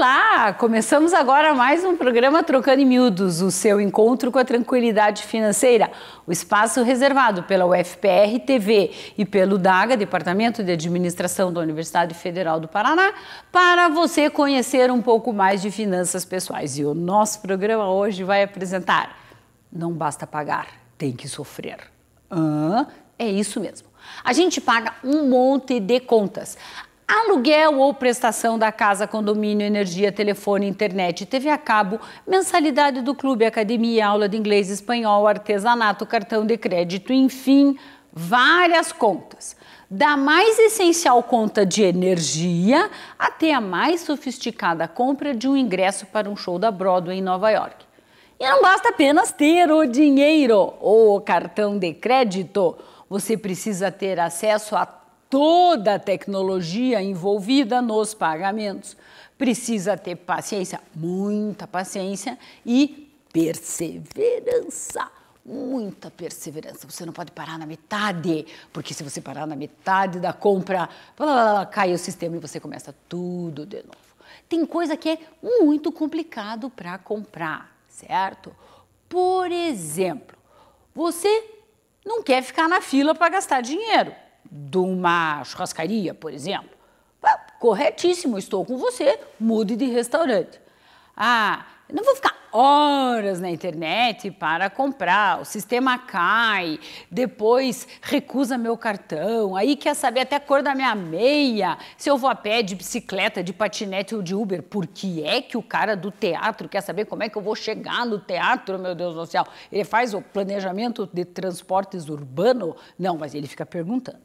Olá! Começamos agora mais um programa Trocando em Miúdos, o seu encontro com a tranquilidade financeira. O espaço reservado pela UFPR TV e pelo DAGA, Departamento de Administração da Universidade Federal do Paraná, para você conhecer um pouco mais de finanças pessoais. E o nosso programa hoje vai apresentar Não basta pagar, tem que sofrer. Ah, é isso mesmo. A gente paga um monte de contas. Aluguel ou prestação da casa, condomínio, energia, telefone, internet, TV a cabo, mensalidade do clube, academia, aula de inglês, espanhol, artesanato, cartão de crédito, enfim, várias contas. Da mais essencial conta de energia até a mais sofisticada compra de um ingresso para um show da Broadway em Nova York. E não basta apenas ter o dinheiro ou o cartão de crédito, você precisa ter acesso a toda a tecnologia envolvida nos pagamentos. Precisa ter paciência, muita paciência e perseverança. Muita perseverança. Você não pode parar na metade, porque se você parar na metade da compra, blá, blá, blá, cai o sistema e você começa tudo de novo. Tem coisa que é muito complicado para comprar, certo? Por exemplo, você não quer ficar na fila para gastar dinheiro de uma churrascaria, por exemplo. Ah, corretíssimo, estou com você, mude de restaurante. Ah, não vou ficar horas na internet para comprar, o sistema cai, depois recusa meu cartão, aí quer saber até a cor da minha meia, se eu vou a pé de bicicleta, de patinete ou de Uber, por que é que o cara do teatro quer saber como é que eu vou chegar no teatro, meu Deus do céu? Ele faz o planejamento de transportes urbano? Não, mas ele fica perguntando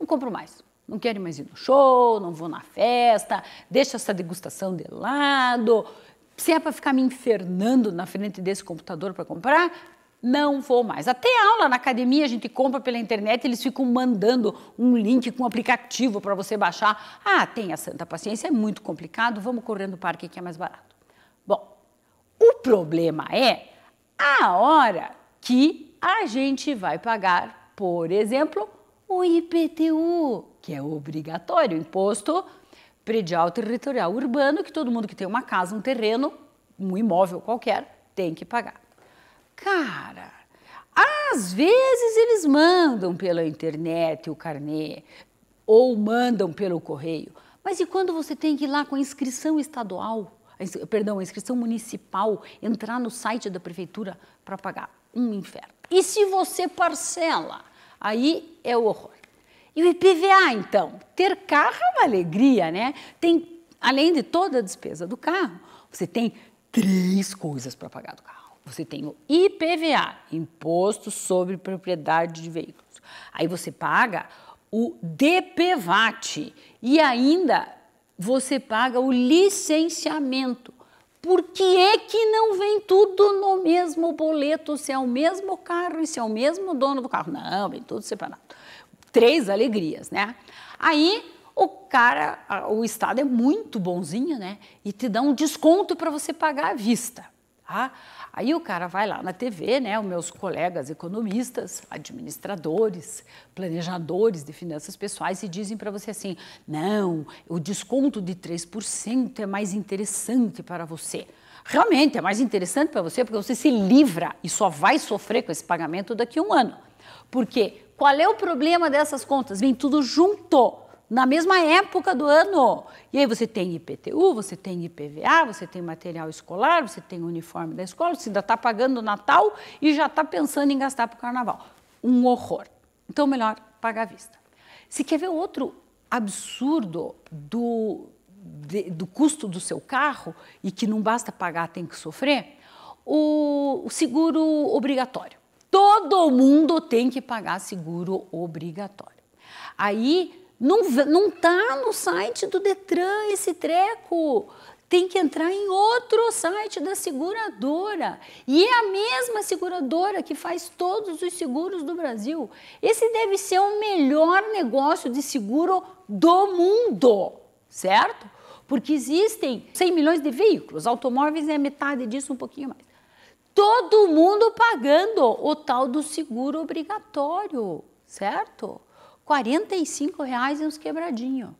não compro mais. Não quero mais ir no show, não vou na festa, deixa essa degustação de lado. Se é para ficar me infernando na frente desse computador para comprar, não vou mais. Até aula na academia a gente compra pela internet, eles ficam mandando um link com um aplicativo para você baixar. Ah, tenha santa paciência, é muito complicado, vamos correr no parque que é mais barato. Bom, o problema é a hora que a gente vai pagar, por exemplo, o IPTU, que é obrigatório, imposto predial territorial urbano, que todo mundo que tem uma casa, um terreno, um imóvel qualquer, tem que pagar. Cara, às vezes eles mandam pela internet o carnê ou mandam pelo correio. Mas e quando você tem que ir lá com a inscrição estadual, perdão, a inscrição municipal, entrar no site da prefeitura para pagar? Um inferno. E se você parcela? Aí é o horror. E o IPVA, então? Ter carro é uma alegria, né? Tem, além de toda a despesa do carro, você tem três coisas para pagar do carro. Você tem o IPVA, Imposto sobre Propriedade de Veículos. Aí você paga o DPVAT e ainda você paga o licenciamento. Por que é que não vem tudo no mesmo boleto, se é o mesmo carro e se é o mesmo dono do carro? Não, vem tudo separado. Três alegrias, né? Aí o cara, o Estado é muito bonzinho, né? E te dá um desconto para você pagar à vista. Tá? Aí o cara vai lá na TV, né? Os meus colegas economistas, administradores, planejadores de finanças pessoais e dizem para você assim: não, o desconto de 3% é mais interessante para você. Realmente é mais interessante para você porque você se livra e só vai sofrer com esse pagamento daqui a um ano. Porque qual é o problema dessas contas? Vem tudo junto na mesma época do ano. E aí você tem IPTU, você tem IPVA, você tem material escolar, você tem uniforme da escola, você ainda está pagando o Natal e já está pensando em gastar para o Carnaval. Um horror. Então, melhor pagar à vista. Se quer ver outro absurdo do, de, do custo do seu carro e que não basta pagar, tem que sofrer, o, o seguro obrigatório. Todo mundo tem que pagar seguro obrigatório. Aí não, não tá no site do Detran esse treco. Tem que entrar em outro site da seguradora. E é a mesma seguradora que faz todos os seguros do Brasil. Esse deve ser o melhor negócio de seguro do mundo, certo? Porque existem 100 milhões de veículos, automóveis é metade disso, um pouquinho mais. Todo mundo pagando o tal do seguro obrigatório, certo? 45 reais e uns quebradinhos.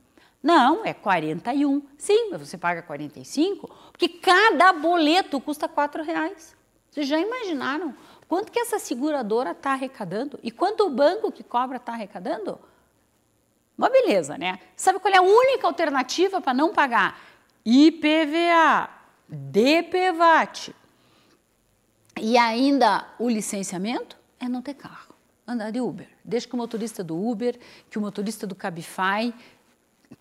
Não, é 41. Sim, mas você paga 45, porque cada boleto custa 4 reais. Vocês já imaginaram quanto que essa seguradora está arrecadando e quanto o banco que cobra está arrecadando? Uma beleza, né? Sabe qual é a única alternativa para não pagar? IPVA, DPVAT e ainda o licenciamento é não ter carro, andar de Uber desde que o motorista do Uber, que o motorista do Cabify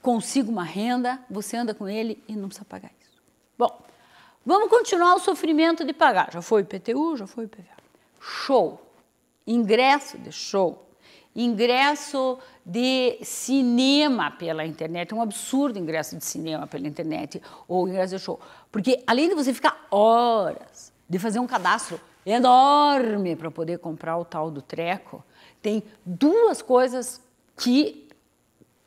consiga uma renda, você anda com ele e não precisa pagar isso. Bom, vamos continuar o sofrimento de pagar. Já foi PTU, já foi PVA. Show. Ingresso de show. Ingresso de cinema pela internet. É um absurdo ingresso de cinema pela internet ou ingresso de show. Porque além de você ficar horas de fazer um cadastro enorme para poder comprar o tal do treco, tem duas coisas que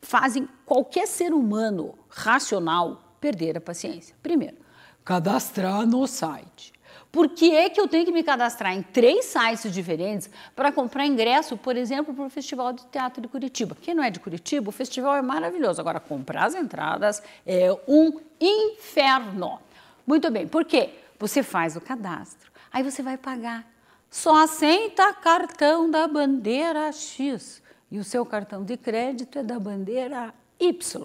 fazem qualquer ser humano racional perder a paciência. Primeiro, cadastrar no site. Por que é que eu tenho que me cadastrar em três sites diferentes para comprar ingresso, por exemplo, para o Festival de Teatro de Curitiba? Quem não é de Curitiba, o festival é maravilhoso. Agora, comprar as entradas é um inferno. Muito bem, por quê? Você faz o cadastro. Aí você vai pagar. Só aceita cartão da bandeira X e o seu cartão de crédito é da bandeira Y.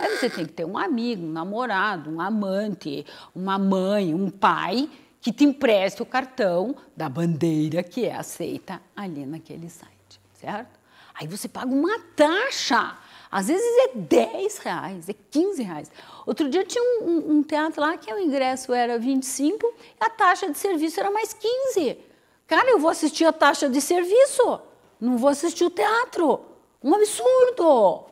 Aí você tem que ter um amigo, um namorado, um amante, uma mãe, um pai que te empreste o cartão da bandeira que é aceita ali naquele site, certo? Aí você paga uma taxa às vezes é 10 reais, é 15 reais. Outro dia tinha um, um, teatro lá que o ingresso era 25 e a taxa de serviço era mais 15. Cara, eu vou assistir a taxa de serviço, não vou assistir o teatro. Um absurdo!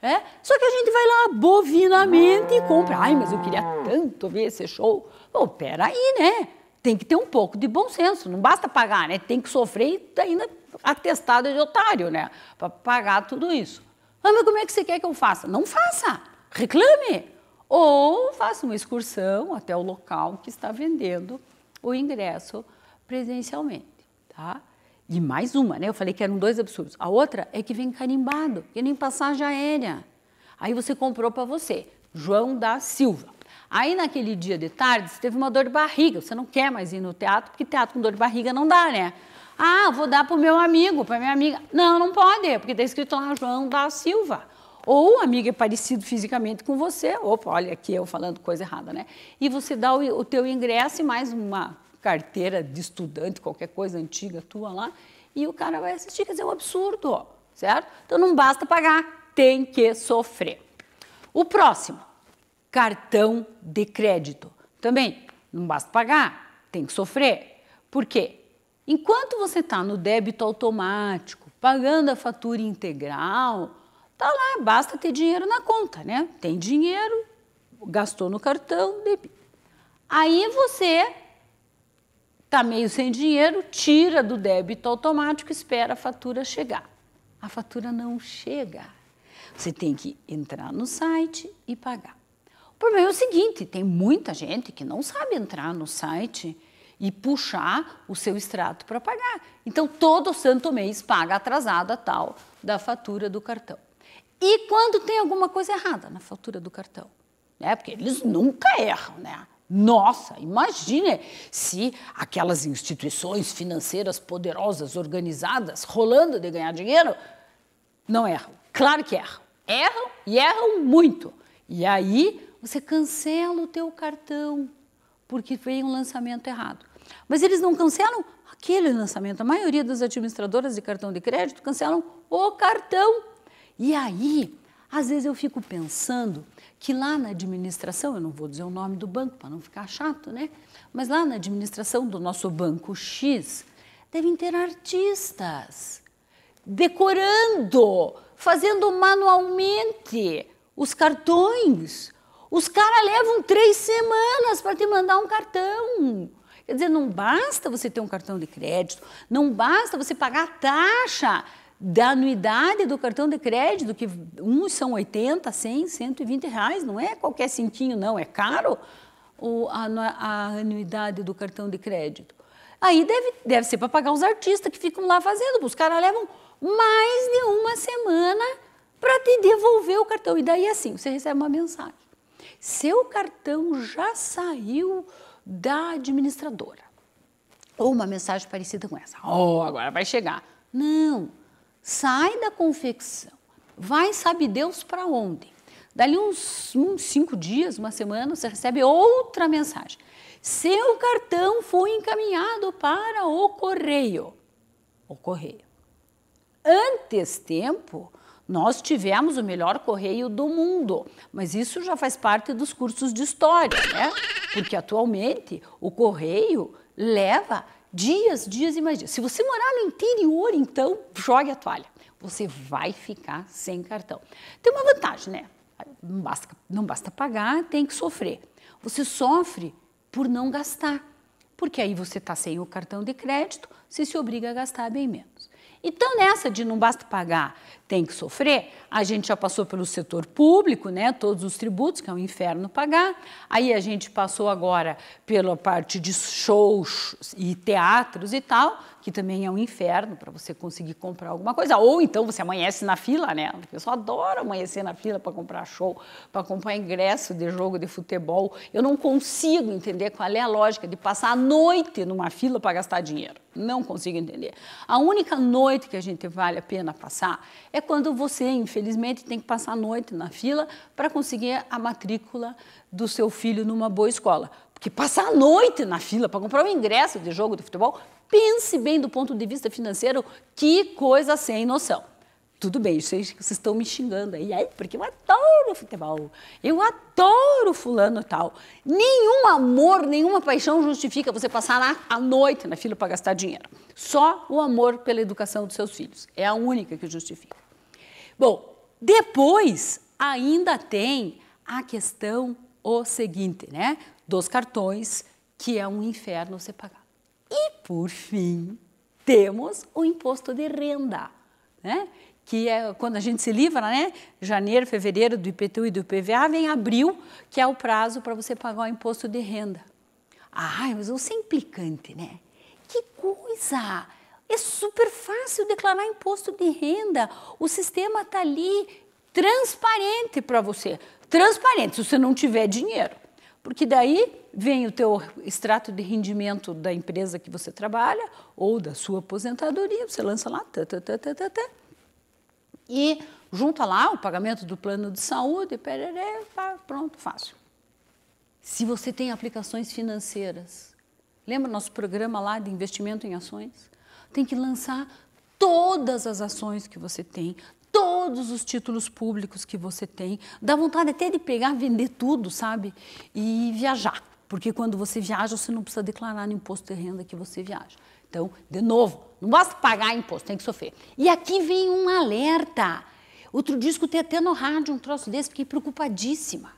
É? Só que a gente vai lá bovinamente e compra. Ai, mas eu queria tanto ver esse show. Pô, peraí, né? Tem que ter um pouco de bom senso. Não basta pagar, né? Tem que sofrer e ainda tá atestado de otário, né? Para pagar tudo isso. Ah, mas como é que você quer que eu faça? Não faça, reclame. Ou faça uma excursão até o local que está vendendo o ingresso presencialmente, tá? E mais uma, né? Eu falei que eram dois absurdos. A outra é que vem carimbado, que nem passagem aérea. Aí você comprou para você, João da Silva. Aí naquele dia de tarde, você teve uma dor de barriga, você não quer mais ir no teatro, porque teatro com dor de barriga não dá, né? Ah, vou dar para o meu amigo, para minha amiga. Não, não pode, porque está escrito lá João da Silva. Ou o amigo é parecido fisicamente com você. Opa, olha aqui eu falando coisa errada, né? E você dá o, o teu ingresso e mais uma carteira de estudante, qualquer coisa antiga tua lá, e o cara vai assistir. Quer dizer, é um absurdo, certo? Então não basta pagar, tem que sofrer. O próximo, cartão de crédito. Também não basta pagar, tem que sofrer. Por quê? Enquanto você está no débito automático, pagando a fatura integral, tá lá, basta ter dinheiro na conta, né? Tem dinheiro, gastou no cartão, débito. Aí você está meio sem dinheiro, tira do débito automático, espera a fatura chegar. A fatura não chega. Você tem que entrar no site e pagar. O problema é o seguinte: tem muita gente que não sabe entrar no site e puxar o seu extrato para pagar. Então, todo santo mês paga atrasada tal da fatura do cartão. E quando tem alguma coisa errada na fatura do cartão? Né? Porque eles nunca erram, né? Nossa, imagine se aquelas instituições financeiras poderosas, organizadas, rolando de ganhar dinheiro, não erram. Claro que erram. Erram e erram muito. E aí você cancela o teu cartão porque veio um lançamento errado. Mas eles não cancelam aquele lançamento. A maioria das administradoras de cartão de crédito cancelam o cartão. E aí, às vezes eu fico pensando que lá na administração, eu não vou dizer o nome do banco para não ficar chato, né? Mas lá na administração do nosso banco X, devem ter artistas decorando, fazendo manualmente os cartões os caras levam três semanas para te mandar um cartão. Quer dizer, não basta você ter um cartão de crédito, não basta você pagar a taxa da anuidade do cartão de crédito, que uns são 80, 100, 120 reais, não é qualquer cintinho, não, é caro o, a, a anuidade do cartão de crédito. Aí deve, deve ser para pagar os artistas que ficam lá fazendo, os caras levam mais de uma semana para te devolver o cartão. E daí assim, você recebe uma mensagem seu cartão já saiu da administradora. Ou uma mensagem parecida com essa. Oh, agora vai chegar. Não. Sai da confecção. Vai, sabe Deus, para onde? Dali uns, uns cinco dias, uma semana, você recebe outra mensagem. Seu cartão foi encaminhado para o correio. O correio. Antes tempo, nós tivemos o melhor correio do mundo, mas isso já faz parte dos cursos de história, né? Porque atualmente o correio leva dias, dias e mais dias. Se você morar no interior, então, jogue a toalha. Você vai ficar sem cartão. Tem uma vantagem, né? Não basta, não basta pagar, tem que sofrer. Você sofre por não gastar, porque aí você está sem o cartão de crédito, você se obriga a gastar bem menos. Então, nessa de não basta pagar, tem que sofrer, a gente já passou pelo setor público, né, todos os tributos, que é um inferno pagar, aí a gente passou agora pela parte de shows e teatros e tal, que também é um inferno para você conseguir comprar alguma coisa. Ou então você amanhece na fila, né? O pessoal adora amanhecer na fila para comprar show, para comprar ingresso de jogo de futebol. Eu não consigo entender qual é a lógica de passar a noite numa fila para gastar dinheiro. Não consigo entender. A única noite que a gente vale a pena passar é quando você, infelizmente, tem que passar a noite na fila para conseguir a matrícula do seu filho numa boa escola. Porque passar a noite na fila para comprar um ingresso de jogo de futebol pense bem do ponto de vista financeiro, que coisa sem noção. Tudo bem, vocês, vocês estão me xingando aí, porque eu adoro futebol, eu adoro fulano tal. Nenhum amor, nenhuma paixão justifica você passar lá a noite na né, fila para gastar dinheiro. Só o amor pela educação dos seus filhos. É a única que justifica. Bom, depois ainda tem a questão o seguinte, né? Dos cartões, que é um inferno você pagar. Por fim, temos o imposto de renda, né? que é quando a gente se livra, né? Janeiro, fevereiro do IPTU e do IPVA, vem abril, que é o prazo para você pagar o imposto de renda. Ah, mas você é implicante, né? Que coisa! É super fácil declarar imposto de renda. O sistema está ali transparente para você. Transparente, se você não tiver dinheiro porque daí vem o teu extrato de rendimento da empresa que você trabalha ou da sua aposentadoria, você lança lá, tã, tã, tã, tã, tã, tã, e junta lá o pagamento do plano de saúde, perere, pronto, fácil. Se você tem aplicações financeiras, lembra nosso programa lá de investimento em ações? Tem que lançar todas as ações que você tem, todos os títulos públicos que você tem. Dá vontade até de pegar, vender tudo, sabe? E viajar. Porque quando você viaja, você não precisa declarar no imposto de renda que você viaja. Então, de novo, não basta pagar imposto, tem que sofrer. E aqui vem um alerta. Outro disco tem até no rádio um troço desse, fiquei preocupadíssima.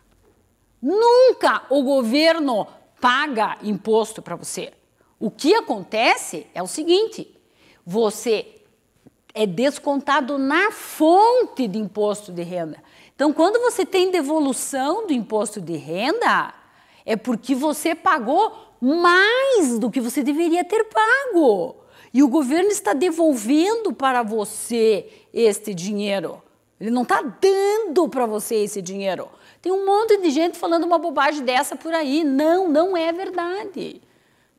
Nunca o governo paga imposto para você. O que acontece é o seguinte: você é descontado na fonte de imposto de renda. Então, quando você tem devolução do imposto de renda, é porque você pagou mais do que você deveria ter pago. E o governo está devolvendo para você este dinheiro. Ele não está dando para você esse dinheiro. Tem um monte de gente falando uma bobagem dessa por aí. Não, não é verdade.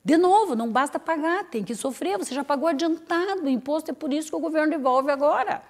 De novo, não basta pagar, tem que sofrer. Você já pagou adiantado o imposto, é por isso que o governo devolve agora.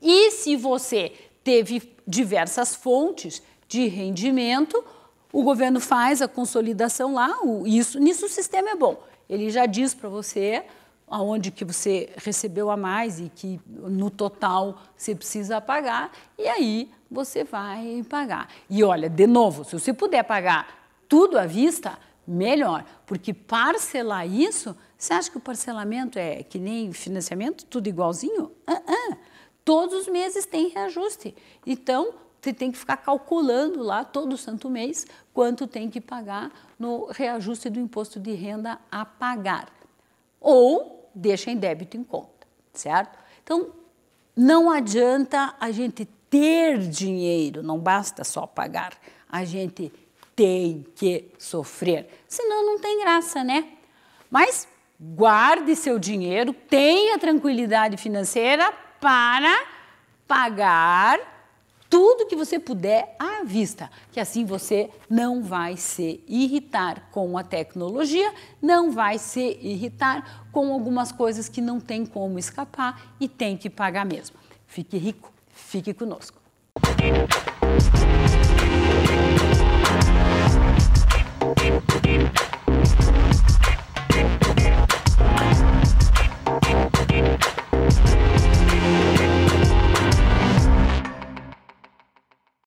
E se você teve diversas fontes de rendimento, o governo faz a consolidação lá, o, isso, nisso o sistema é bom. Ele já diz para você aonde que você recebeu a mais e que no total você precisa pagar, e aí você vai pagar. E olha, de novo, se você puder pagar tudo à vista, melhor. Porque parcelar isso, você acha que o parcelamento é que nem financiamento, tudo igualzinho? Uh -uh. Todos os meses tem reajuste. Então, você tem que ficar calculando lá todo santo mês quanto tem que pagar no reajuste do imposto de renda a pagar. Ou deixa em débito em conta, certo? Então, não adianta a gente ter dinheiro, não basta só pagar. A gente tem que sofrer, senão não tem graça, né? Mas guarde seu dinheiro, tenha tranquilidade financeira para pagar tudo que você puder à vista, que assim você não vai se irritar com a tecnologia, não vai se irritar com algumas coisas que não tem como escapar e tem que pagar mesmo. Fique rico, fique conosco. Música Thank you.